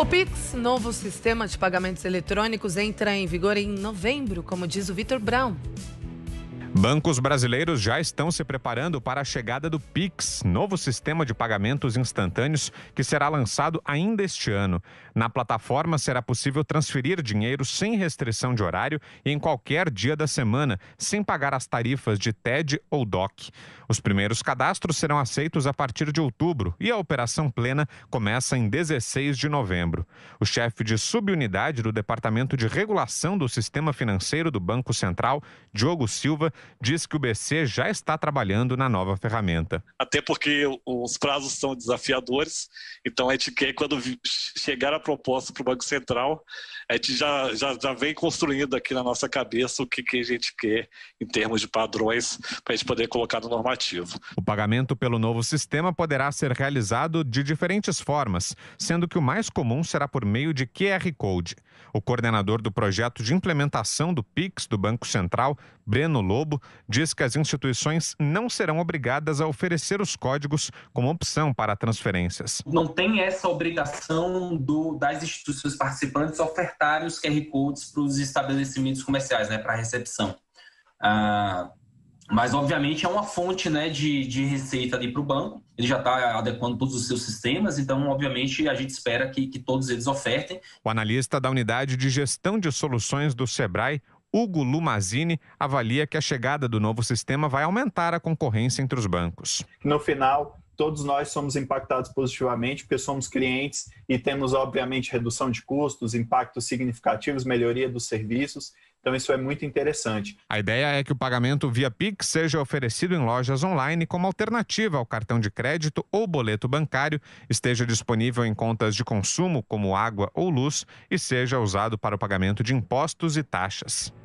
O Pix, novo sistema de pagamentos eletrônicos, entra em vigor em novembro, como diz o Vitor Brown. Bancos brasileiros já estão se preparando para a chegada do Pix, novo sistema de pagamentos instantâneos que será lançado ainda este ano. Na plataforma será possível transferir dinheiro sem restrição de horário e em qualquer dia da semana, sem pagar as tarifas de TED ou DOC. Os primeiros cadastros serão aceitos a partir de outubro e a operação plena começa em 16 de novembro. O chefe de subunidade do Departamento de Regulação do Sistema Financeiro do Banco Central, Diogo Silva, diz que o BC já está trabalhando na nova ferramenta. Até porque os prazos são desafiadores, então a gente quer, quando chegar a proposta para o Banco Central, a gente já, já, já vem construindo aqui na nossa cabeça o que, que a gente quer em termos de padrões para a gente poder colocar no normativo. O pagamento pelo novo sistema poderá ser realizado de diferentes formas, sendo que o mais comum será por meio de QR Code. O coordenador do projeto de implementação do PIX do Banco Central, Breno Lobo, diz que as instituições não serão obrigadas a oferecer os códigos como opção para transferências. Não tem essa obrigação do, das instituições participantes ofertarem os QR Codes para os estabelecimentos comerciais, né, para recepção. Ah, mas, obviamente, é uma fonte né, de, de receita ali para o banco. Ele já está adequando todos os seus sistemas, então, obviamente, a gente espera que, que todos eles ofertem. O analista da unidade de gestão de soluções do SEBRAE, Hugo Lumazini avalia que a chegada do novo sistema vai aumentar a concorrência entre os bancos. No final, todos nós somos impactados positivamente, porque somos clientes e temos, obviamente, redução de custos, impactos significativos, melhoria dos serviços. Então, isso é muito interessante. A ideia é que o pagamento via Pix seja oferecido em lojas online como alternativa ao cartão de crédito ou boleto bancário, esteja disponível em contas de consumo, como água ou luz, e seja usado para o pagamento de impostos e taxas.